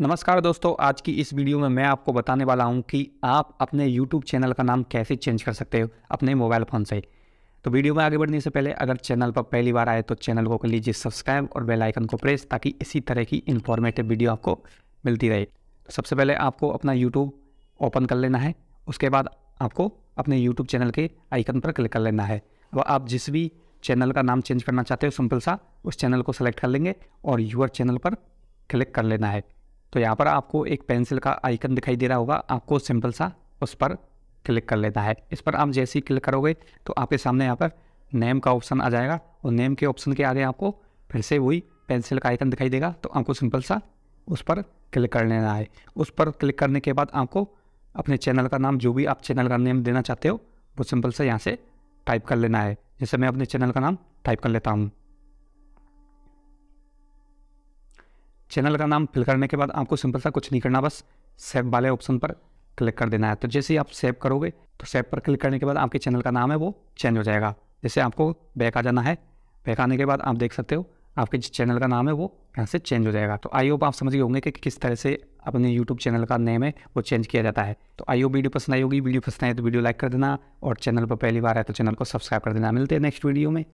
नमस्कार दोस्तों आज की इस वीडियो में मैं आपको बताने वाला हूं कि आप अपने YouTube चैनल का नाम कैसे चेंज कर सकते हो अपने मोबाइल फ़ोन से तो वीडियो में आगे बढ़ने से पहले अगर चैनल पर पहली बार आए तो चैनल को कर लीजिए सब्सक्राइब और बेल आइकन को प्रेस ताकि इसी तरह की इन्फॉर्मेटिव वीडियो आपको मिलती रहे तो सबसे पहले आपको अपना यूट्यूब ओपन कर लेना है उसके बाद आपको अपने यूट्यूब चैनल के आइकन पर क्लिक कर लेना है अब आप जिस भी चैनल का नाम चेंज करना चाहते हो सिंपल सा उस चैनल को सेलेक्ट कर लेंगे और यूअर चैनल पर क्लिक कर लेना है तो यहाँ पर आपको एक पेंसिल का आइकन दिखाई दे रहा होगा आपको सिंपल सा उस पर क्लिक कर लेना है इस पर आप जैसे ही क्लिक करोगे तो आपके सामने यहाँ पर नेम का ऑप्शन आ जाएगा और नेम के ऑप्शन के आगे आपको फिर से वही पेंसिल का आइकन दिखाई देगा तो आपको सिंपल सा उस पर क्लिक कर लेना है उस पर क्लिक करने के बाद आपको अपने चैनल का नाम जो भी आप चैनल का नेम देना चाहते हो वो सिंपल से यहाँ से टाइप कर लेना है जैसे मैं अपने चैनल का नाम टाइप कर लेता हूँ चैनल का नाम फिल करने के बाद आपको सिंपल सा कुछ नहीं करना बस सेव वाले ऑप्शन पर क्लिक कर देना है तो जैसे ही आप सेव करोगे तो सेव पर क्लिक करने के बाद आपके चैनल का नाम है वो चेंज हो जाएगा जैसे आपको बैक आ जाना है बैक आने के बाद आप देख सकते हो आपके जिस चैनल का नाम है वो यहाँ से चेंज हो जाएगा तो आई होप आप समझ गए होंगे कि किस तरह से अपने यूट्यूब चैनल का नेम है वो चेंज किया जाता है तो आई होप वीडियो पसंद आई होगी वीडियो पसंद आए तो वीडियो लाइक कर देना और चैनल पर पहली बार है तो चैनल को सब्सक्राइब कर देना मिलते हैं नेक्स्ट वीडियो में